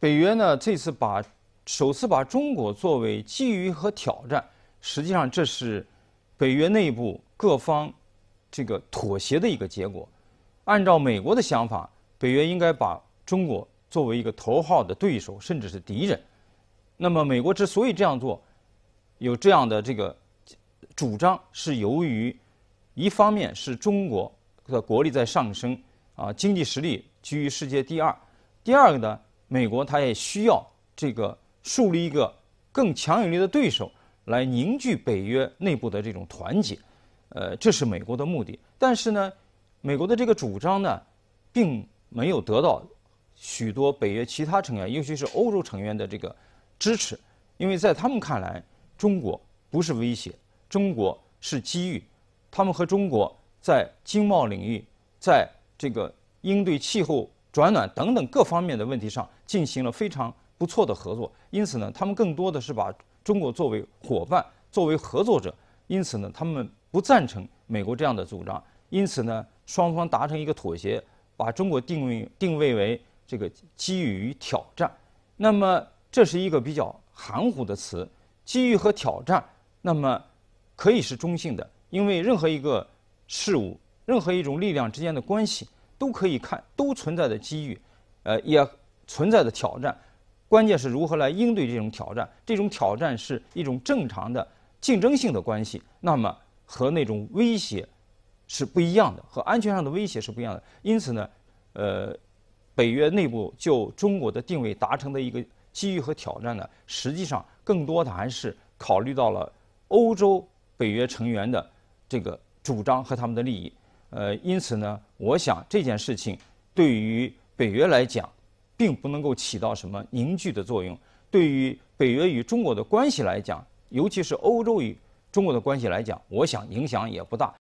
北约呢，这次把首次把中国作为机遇和挑战，实际上这是北约内部各方这个妥协的一个结果。按照美国的想法，北约应该把中国作为一个头号的对手，甚至是敌人。那么，美国之所以这样做，有这样的这个主张，是由于一方面是中国的国力在上升啊，经济实力居于世界第二；第二个呢。美国它也需要这个树立一个更强有力的对手，来凝聚北约内部的这种团结，呃，这是美国的目的。但是呢，美国的这个主张呢，并没有得到许多北约其他成员，尤其是欧洲成员的这个支持，因为在他们看来，中国不是威胁，中国是机遇，他们和中国在经贸领域，在这个应对气候。转暖等等各方面的问题上进行了非常不错的合作，因此呢，他们更多的是把中国作为伙伴、作为合作者，因此呢，他们不赞成美国这样的主张，因此呢，双方达成一个妥协，把中国定位定位为这个机遇与挑战。那么这是一个比较含糊的词，机遇和挑战，那么可以是中性的，因为任何一个事物、任何一种力量之间的关系。都可以看，都存在的机遇，呃，也存在的挑战，关键是如何来应对这种挑战。这种挑战是一种正常的竞争性的关系，那么和那种威胁是不一样的，和安全上的威胁是不一样的。因此呢，呃，北约内部就中国的定位达成的一个机遇和挑战呢，实际上更多的还是考虑到了欧洲北约成员的这个主张和他们的利益。呃，因此呢，我想这件事情对于北约来讲，并不能够起到什么凝聚的作用。对于北约与中国的关系来讲，尤其是欧洲与中国的关系来讲，我想影响也不大。